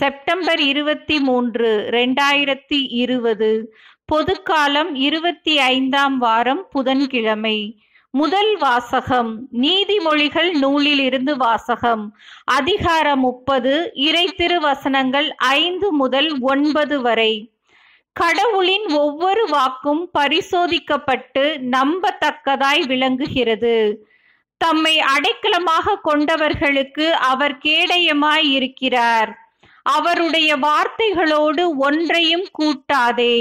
September இருபத்தி மூன்று ரெண்டாயிரத்தி இருபது பொதுக்காலம் இருபத்தி ஐந்தாம் வாரம் புதன்கிழமை முதல் வாசகம் நீதிமொழிகள் நூலில் இருந்து வாசகம் அதிகாரம் முப்பது இறை திருவசனங்கள் ஐந்து முதல் ஒன்பது வரை கடவுளின் ஒவ்வொரு வாக்கும் பரிசோதிக்கப்பட்டு நம்பத்தக்கதாய் விளங்குகிறது தம்மை அடைக்கலமாக கொண்டவர்களுக்கு அவர் கேடயமாய் இருக்கிறார் அவருடைய வார்த்தைகளோடு ஒன்றையும் கூட்டாதே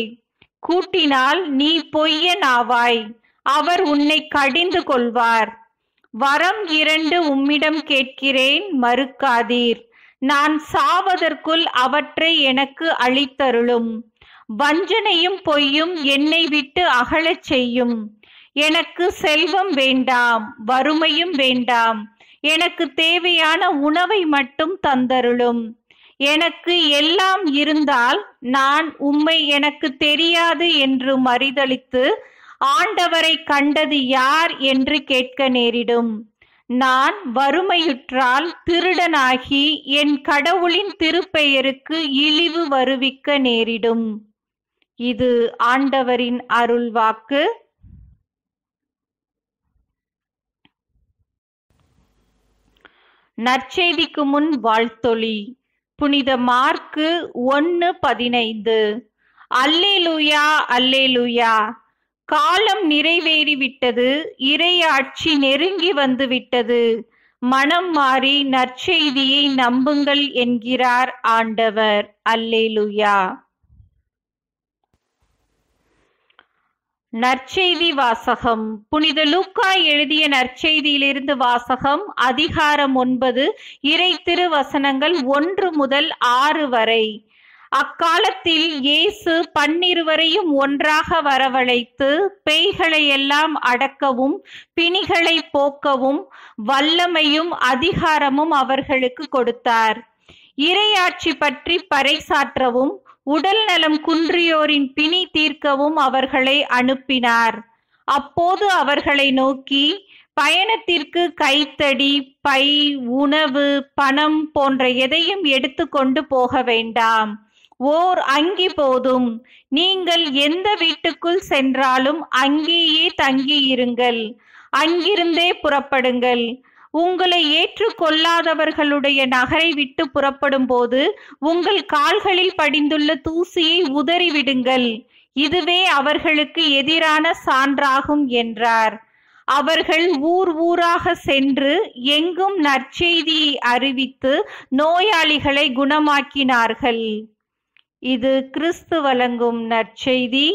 கூட்டினால் நீ பொய்யனாவாய் அவர் உன்னை கடிந்து கொள்வார் வரம் இரண்டு உம்மிடம் கேட்கிறேன் மறுக்காதீர் நான் சாவதற்குள் அவற்றை எனக்கு அளித்தருளும் வஞ்சனையும் பொய்யும் என்னை விட்டு அகலச் செய்யும் எனக்கு செல்வம் வேண்டாம் வறுமையும் வேண்டாம் எனக்கு தேவையான உணவை மட்டும் தந்தருளும் எனக்கு எல்லாம் இருந்தால் நான் உம்மை எனக்கு தெரியாது என்று மறிதளித்து ஆண்டவரை கண்டது யார் என்று கேட்க நேரிடும் நான் வறுமையுற்றால் திருடனாகி என் கடவுளின் திருப்பெயருக்கு இழிவு வருவிக்க நேரிடும் இது ஆண்டவரின் அருள் வாக்கு நற்செய்திக்கு முன் வாழ்த்தொழி புனித மார்க்கு ஒன்னு பதினைந்து அல்லேலூயா அல்லேலூயா காலம் நிறைவேறிவிட்டது இறையாட்சி நெருங்கி வந்துவிட்டது மனம் மாறி நற்செய்தியை நம்புங்கள் என்கிறார் ஆண்டவர் அல்லேலுயா நற்செய்தி வாசகம் புனித லூக்கா எழுதிய நற்செய்தியிலிருந்து வாசகம் அதிகாரம் ஒன்பது இறை திருவசனங்கள் ஒன்று முதல் ஆறு வரை அக்காலத்தில் இயேசு பன்னிருவரையும் ஒன்றாக வரவழைத்து பேய்களை எல்லாம் அடக்கவும் பிணிகளை போக்கவும் வல்லமையும் அதிகாரமும் அவர்களுக்கு கொடுத்தார் இரையாட்சி பற்றி பறைசாற்றவும் உடல் நலம் குன்றியோரின் பிணி தீர்க்கவும் அவர்களை அனுப்பினார் அப்போது அவர்களை நோக்கி பயணத்திற்கு கைத்தடி பை உணவு பணம் போன்ற எதையும் எடுத்துக்கொண்டு போக வேண்டாம் ஓர் அங்கி போதும் நீங்கள் எந்த வீட்டுக்குள் சென்றாலும் அங்கேயே தங்கியிருங்கள் அங்கிருந்தே புறப்படுங்கள் உங்களை ஏற்றுக்கொள்ளாதவர்களுடைய நகரை விட்டு புறப்படும் போது உங்கள் கால்களில் படிந்துள்ள தூசியை உதறிவிடுங்கள் இதுவே அவர்களுக்கு எதிரான சான்றாகும் என்றார் அவர்கள் ஊர் ஊராக சென்று எங்கும் நற்செய்தியை அறிவித்து நோயாளிகளை குணமாக்கினார்கள் இது கிறிஸ்து வழங்கும் நற்செய்தி